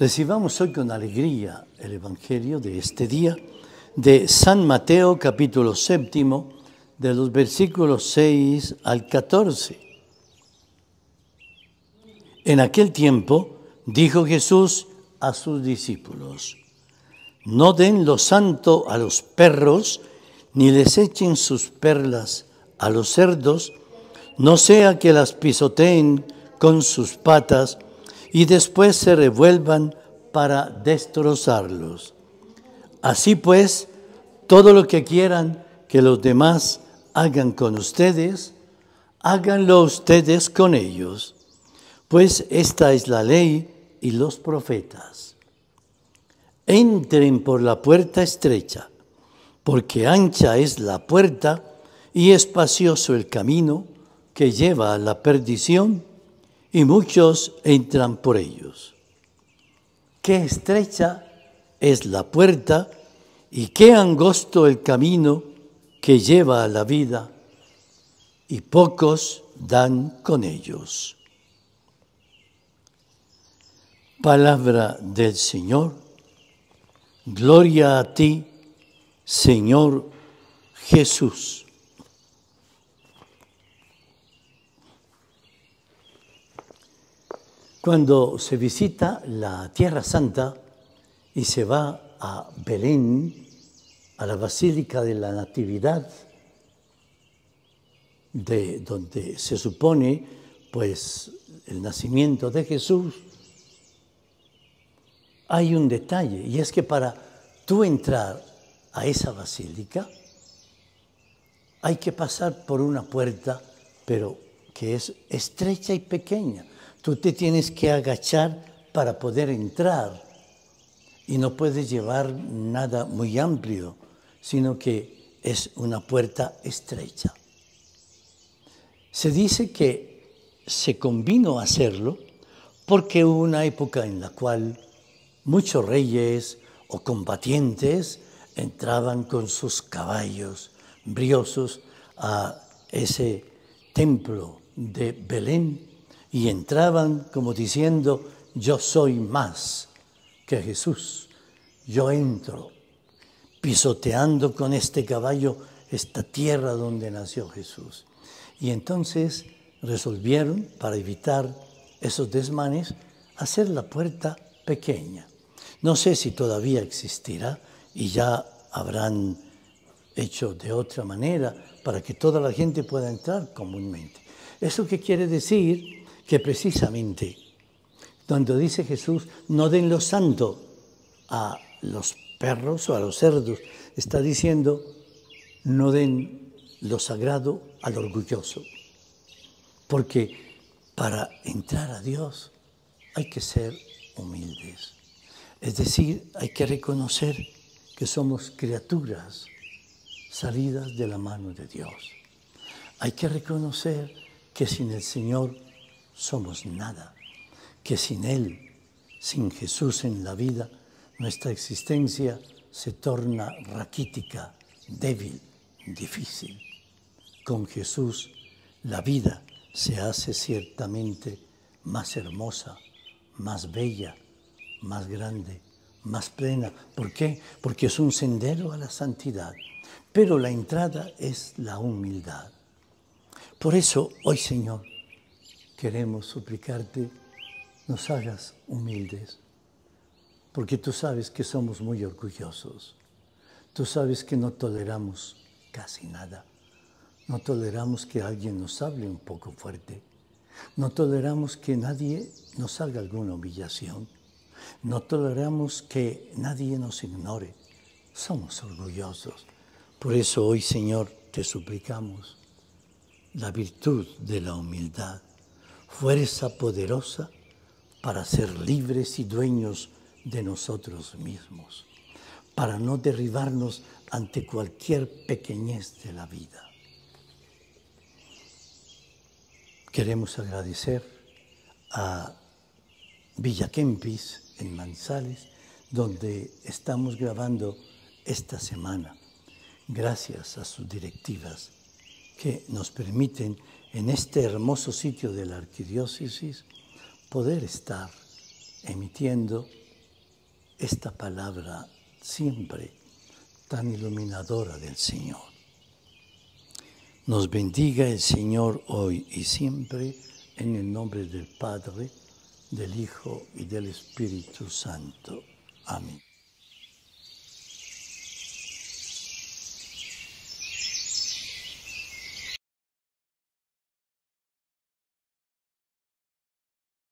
Recibamos hoy con alegría el Evangelio de este día de San Mateo capítulo séptimo, de los versículos 6 al 14. En aquel tiempo dijo Jesús a sus discípulos, no den lo santo a los perros, ni les echen sus perlas a los cerdos, no sea que las pisoteen con sus patas, y después se revuelvan para destrozarlos. Así pues, todo lo que quieran que los demás hagan con ustedes, háganlo ustedes con ellos, pues esta es la ley y los profetas. Entren por la puerta estrecha, porque ancha es la puerta y espacioso el camino que lleva a la perdición y muchos entran por ellos. Qué estrecha es la puerta y qué angosto el camino que lleva a la vida, y pocos dan con ellos. Palabra del Señor, gloria a ti, Señor Jesús. Cuando se visita la Tierra Santa y se va a Belén, a la Basílica de la Natividad, de donde se supone pues el nacimiento de Jesús, hay un detalle y es que para tú entrar a esa basílica hay que pasar por una puerta, pero que es estrecha y pequeña. Tú te tienes que agachar para poder entrar y no puedes llevar nada muy amplio, sino que es una puerta estrecha. Se dice que se convino hacerlo porque hubo una época en la cual muchos reyes o combatientes entraban con sus caballos briosos a ese templo de Belén y entraban como diciendo, yo soy más que Jesús, yo entro pisoteando con este caballo esta tierra donde nació Jesús. Y entonces resolvieron, para evitar esos desmanes, hacer la puerta pequeña. No sé si todavía existirá y ya habrán hecho de otra manera para que toda la gente pueda entrar comúnmente. ¿Eso qué quiere decir? que precisamente cuando dice Jesús, no den lo santo a los perros o a los cerdos, está diciendo, no den lo sagrado al orgulloso. Porque para entrar a Dios hay que ser humildes. Es decir, hay que reconocer que somos criaturas salidas de la mano de Dios. Hay que reconocer que sin el Señor somos nada, que sin Él, sin Jesús en la vida, nuestra existencia se torna raquítica, débil, difícil. Con Jesús la vida se hace ciertamente más hermosa, más bella, más grande, más plena. ¿Por qué? Porque es un sendero a la santidad, pero la entrada es la humildad. Por eso hoy, Señor, queremos suplicarte, nos hagas humildes, porque tú sabes que somos muy orgullosos, tú sabes que no toleramos casi nada, no toleramos que alguien nos hable un poco fuerte, no toleramos que nadie nos haga alguna humillación, no toleramos que nadie nos ignore, somos orgullosos. Por eso hoy, Señor, te suplicamos la virtud de la humildad fuerza poderosa para ser libres y dueños de nosotros mismos, para no derribarnos ante cualquier pequeñez de la vida. Queremos agradecer a Villa Kempis en Manzales, donde estamos grabando esta semana, gracias a sus directivas que nos permiten en este hermoso sitio de la arquidiócesis, poder estar emitiendo esta palabra siempre tan iluminadora del Señor. Nos bendiga el Señor hoy y siempre en el nombre del Padre, del Hijo y del Espíritu Santo. Amén.